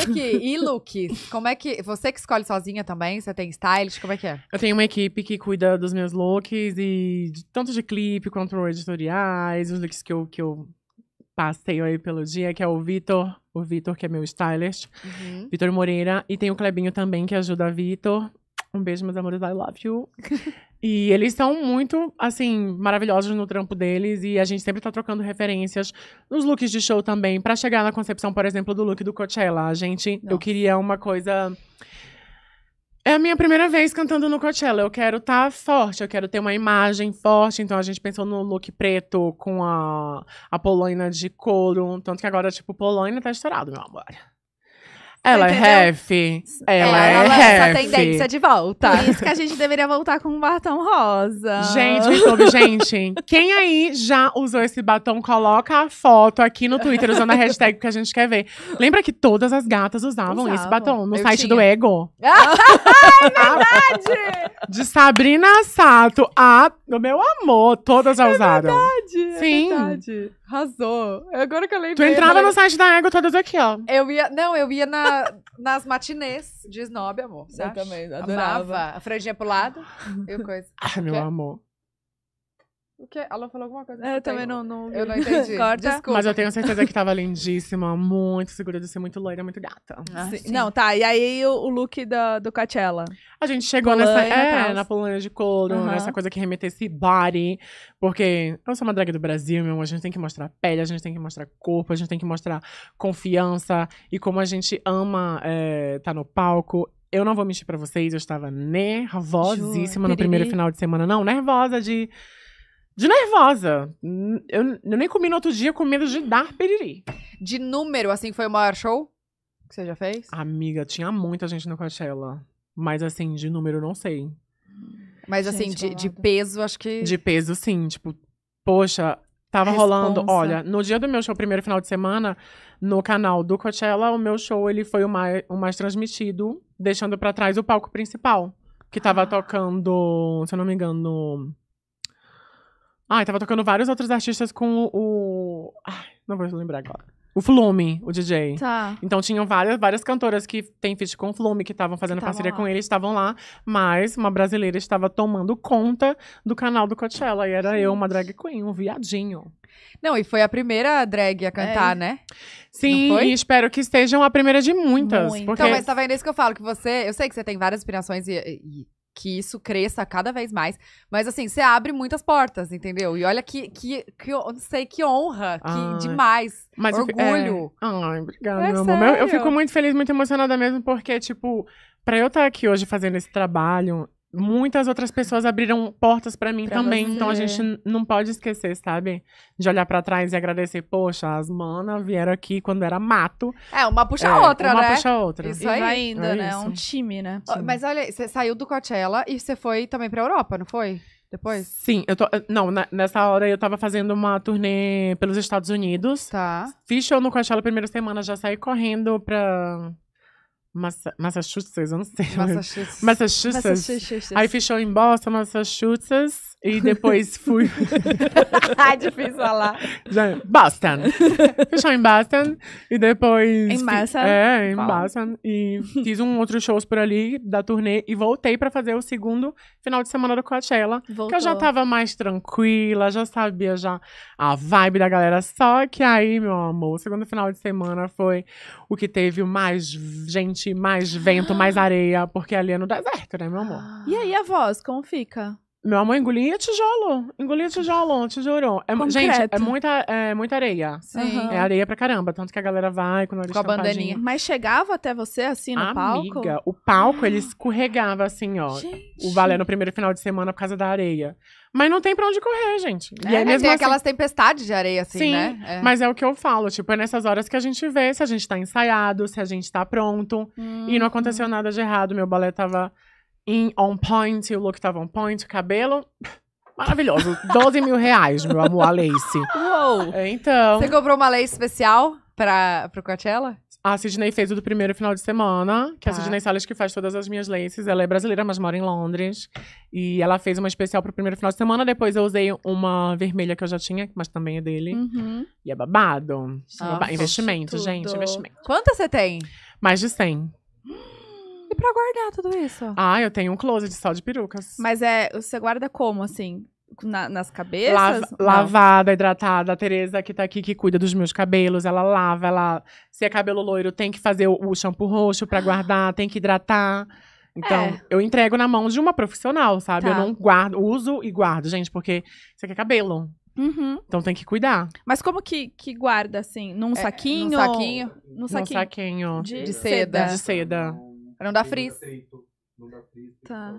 Olha aqui, e looks? Como é que. Você que escolhe sozinha também? Você tem stylist? Como é que é? Eu tenho uma equipe que cuida dos meus looks e de, tanto de clipe quanto editoriais, os looks que eu, que eu passeio aí pelo dia, que é o Vitor, o Vitor, que é meu stylist, uhum. Vitor Moreira, e tem o Clebinho também, que ajuda a Vitor. Um beijo, meus amores, I love you. E eles são muito, assim, maravilhosos no trampo deles e a gente sempre tá trocando referências nos looks de show também, para chegar na concepção, por exemplo, do look do Coachella. A gente, Nossa. eu queria uma coisa é a minha primeira vez cantando no Coachella. Eu quero estar tá forte, eu quero ter uma imagem forte. Então a gente pensou no look preto com a, a polaina de couro. Tanto que agora, tipo, polaina tá estourado, meu amor. Ela é ref. Ela é, é ela é ref. Essa tendência de volta. Por isso que a gente deveria voltar com um batom rosa. Gente, me gente. Quem aí já usou esse batom, coloca a foto aqui no Twitter usando a hashtag que a gente quer ver. Lembra que todas as gatas usavam, esse batom no Eu site tinha. do Ego? é verdade! De Sabrina Sato a. Meu amor, todas já é usaram. É verdade! Sim. É verdade. Arrasou. Agora que eu lembrei. Tu entrava no site da Ego todas aqui, ó. Eu ia. Não, eu ia na nas matinês de snob, amor. Você eu acha? também, adorava. Amava a franjinha pro lado e o coisa. Ah, meu amor. O quê? A falou alguma coisa? Eu, eu também tenho... não, não. Eu não entendi. Corta. Desculpa. Mas eu tenho certeza que tava lindíssima, muito segura de ser, muito loira, muito gata. Ah, sim. Não, tá. E aí o, o look da, do Coachella? A gente chegou Polônia, nessa. É, na Polônia de couro, uhum. nessa coisa que remete esse body. Porque eu sou uma drag do Brasil, meu. A gente tem que mostrar pele, a gente tem que mostrar corpo, a gente tem que mostrar confiança e como a gente ama é, tá no palco. Eu não vou mentir pra vocês, eu estava nervosíssima Ju, no primeiro final de semana. Não, nervosa de de nervosa. Eu, eu nem comi no outro dia com medo de dar periri. De número, assim, foi o maior show que você já fez? Amiga, tinha muita gente no Coachella. Mas, assim, de número, não sei. Mas, gente, assim, de, de, peso, acho que... De peso, sim. Tipo, poxa, tava rolando... Olha, no dia do meu show, primeiro final de semana, no canal do Coachella, o meu show, ele foi o mais, o mais transmitido, deixando para trás o palco principal. Que tava ah. tocando, se eu não me engano Ai, tava tocando vários outros artistas com o. Ai, não vou lembrar agora. O Flume, o DJ. Tá. Então tinham várias, várias cantoras que têm feat com o Flume, que estavam fazendo que parceria lá. com ele, estavam lá, mas uma brasileira estava tomando conta do canal do Coachella. E era Gente. eu, uma drag queen, um viadinho. Não, e foi a primeira drag a cantar, é. né? Sim, e espero que estejam a primeira de muitas. Muito. Porque... Então, mas tá vendo é isso que eu falo, que você. Eu sei que você tem várias inspirações e, e que isso cresça cada vez mais. Mas assim, você abre muitas portas, entendeu? E olha que, que, que eu não sei, que honra, que demais, mas é. orgulho. Eu, é... Ai, obrigada, é meu amor. Eu, eu, fico muito feliz, muito emocionada mesmo, porque, tipo, pra eu estar tá aqui hoje fazendo esse trabalho, muitas outras pessoas abriram portas para mim pra também. Você. Então a gente não pode esquecer, sabe? De olhar para trás e agradecer. Poxa, as manas vieram aqui quando era mato. É, uma puxa é, a outra, uma né? Uma puxa a outra. Isso aí. ainda indo, é né? É um time, né? Mas olha, você saiu do Coachella e você foi também pra Europa, não foi? Depois? Sim, eu tô. Eh, não, nessa hora eu tava fazendo uma turnê pelos Estados Unidos. Tá. Fiz show no Coachella primeira semana, já saí correndo pra, Massa Massachusetts, eu não sei. Massachusetts. Massachusetts. Massachusetts. Aí fechou Boston, Massachusetts. E depois fui. Difícil falar. Já, Boston. Fechou em Boston. E depois. Em Boston? É, em Fala. Boston. E fiz um outro shows por ali da turnê e voltei pra fazer o segundo final de semana do Coachella. Voltou. Que eu já tava mais tranquila, já sabia já a vibe da galera. Só que aí, meu amor, o segundo final de semana foi o que teve mais gente, mais vento, mais areia, porque ali é no deserto, né, meu amor? E aí a voz, como fica? Meu amor, engolia tijolo. Engolia tijolo, tijolo. É, Concreto. gente, é muita, é muita areia. Sim. É areia pra caramba. Tanto que a galera vai com o nariz Com a bandaninha. Mas chegava até você, assim, no Amiga, palco? Amiga, o palco, ele ah. escorregava, assim, ó. Gente. O balé no primeiro final de semana por causa da areia. Mas não tem pra onde correr, gente. E é, né, mesmo tem assim, aquelas tempestades de areia, assim, sim, né? É. Mas é o que eu falo, tipo, é nessas horas que a gente vê se a gente tá ensaiado, se a gente tá pronto. Hum. E não aconteceu nada de errado, meu balé tava em on point, o look tava on point, o cabelo. Maravilhoso. 12 mil reais, meu amor, a lace. Uou! É, então. Você comprou uma lace especial para pro Coachella? A Sidney fez o do primeiro final de semana, que tá. a Sidney Salles que faz todas as minhas laces. Ela é brasileira, mas mora em Londres. E ela fez uma especial pro primeiro final de semana. Depois eu usei uma vermelha que eu já tinha, mas também é dele. Uhum. E é babado. É investimento, gente, investimento. Quantas você tem? Mais de 100. E pra guardar tudo isso? Ah, eu tenho um closet só de perucas. Mas é, você guarda como, assim? Na, nas cabeças? Lava, lavada, hidratada. A Tereza, que tá aqui, que cuida dos meus cabelos, ela lava, ela. Se é cabelo loiro, tem que fazer o, o shampoo roxo pra guardar, ah. tem que hidratar. Então, é. eu entrego na mão de uma profissional, sabe? Tá. Eu não guardo, uso e guardo, gente, porque isso aqui é cabelo. Uhum. Então tem que cuidar. Mas como que, que guarda, assim? Num é, saquinho? Num saquinho? Num saquinho. Num saquinho de, de, seda. De seda. Tá. Então não dá frizz. Tá.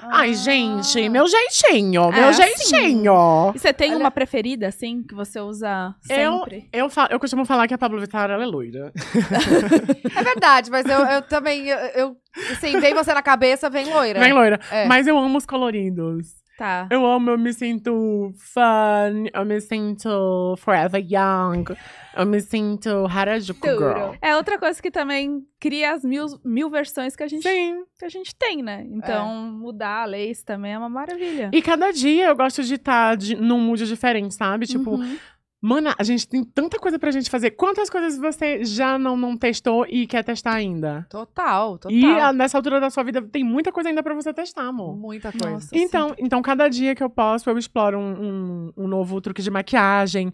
Ai, gente, ah. meu jeitinho, é meu assim. jeitinho. E você tem Olha- uma preferida, assim, que você usa sempre? Eu, eu, eu costumo falar que a Pablo Vittar ela é loira. É verdade, mas eu, eu também. Eu, eu- assim, vem você na cabeça, vem loira. vem loira. É. Mas eu amo os coloridos. Tá. Eu amo, eu me sinto fun, eu me sinto forever young, eu me sinto Harajuku Duro. girl. É outra coisa que também cria as mil, mil versões que a gente, Sim. que a gente tem, né? Então, é. mudar a leis também é uma maravilha. E cada dia eu gosto de estar tá de, num mood diferente, sabe? Tipo, uhum. Mana, a gente tem tanta coisa pra gente fazer. Quantas coisas você já não, não testou e quer testar ainda? Total, total. E a, ah, nessa altura da sua vida tem muita coisa ainda pra você testar, amor. Muita coisa. Nossa, então, então, cada dia que eu posso, eu exploro um, um, um novo truque de maquiagem.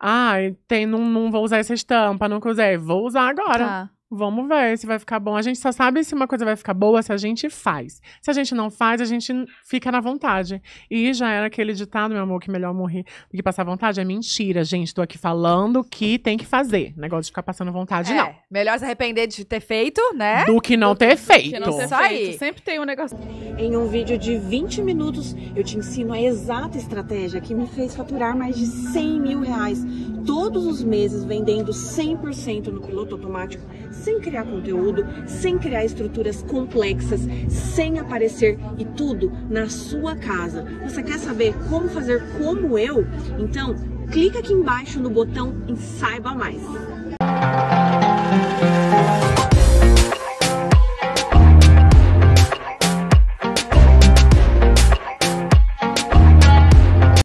Ah, tem, não, não vou usar essa estampa, nunca usei. Vou usar agora. Tá. Vamos ver se vai ficar bom. A gente só sabe se uma coisa vai ficar boa se a gente faz. Se a gente não faz, a gente fica na vontade. E já era aquele ditado, meu amor, que melhor morrer do que passar vontade. É mentira, gente. Tô aqui falando que tem que fazer. Negócio de ficar passando vontade, é, não. Melhor se arrepender de ter feito, né? Do que não do, ter feito. Que não ter feito. aí. Sempre tem um negócio. Em um vídeo de 20 minutos, eu te ensino a exata estratégia que me fez faturar mais de 100 mil reais todos os meses vendendo 100% no piloto automático, sem criar conteúdo, sem criar estruturas complexas, sem aparecer e tudo na sua casa. Você quer saber como fazer como eu? Então, clica aqui embaixo no botão e saiba mais. Música